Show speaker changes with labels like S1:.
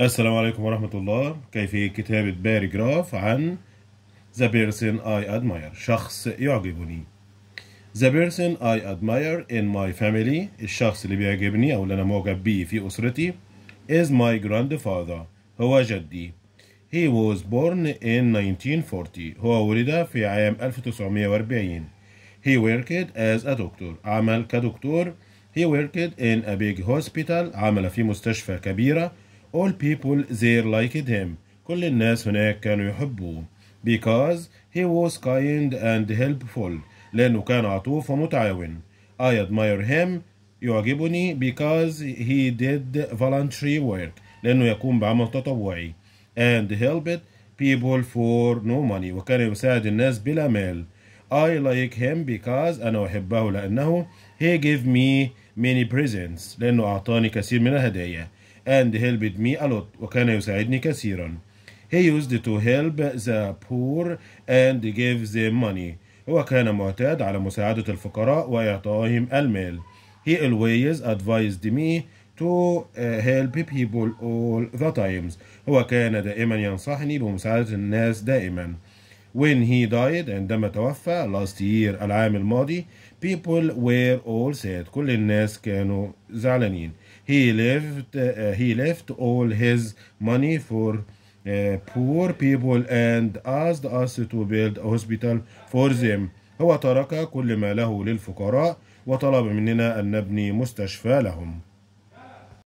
S1: السلام عليكم ورحمة الله كيفية كتابة باري جراف عن The person I admire شخص يعجبني The person I admire in my family الشخص اللي بيعجبني أو اللي أنا معجب بيه في أسرتي is my grandfather هو جدي He was born in 1940 هو ولد في عام 1940 He worked as a doctor عمل كدكتور He worked in a big hospital عمل في مستشفى كبيرة All people there liked him. كل الناس هناك كانوا يحبوه. Because he was kind and helpful. لأنه كان عطوف ومتعاون. I admire him. يعجبني because he did voluntary work. لأنه يقوم بعمل تطوعي. And helped people for no money. وكان يساعد الناس بلا مال. I like him because أنا أحبه لأنه he gave me many presents لأنه أعطاني كثير من الهدايا. and helped me a lot وكان يساعدني كثيرا he used to help the poor and give them money هو كان معتاد على مساعدة الفقراء وإعطائهم المال he always advised me to uh, help people all the times هو كان دائما ينصحني بمساعدة الناس دائما when he died عندما توفى last year العام الماضي people were all sad كل الناس كانوا زعلانين he left uh, he left all his money for uh, poor people and asked us to build a hospital for them هو ترك كل ما له للفقراء وطلب مننا أن نبني مستشفى لهم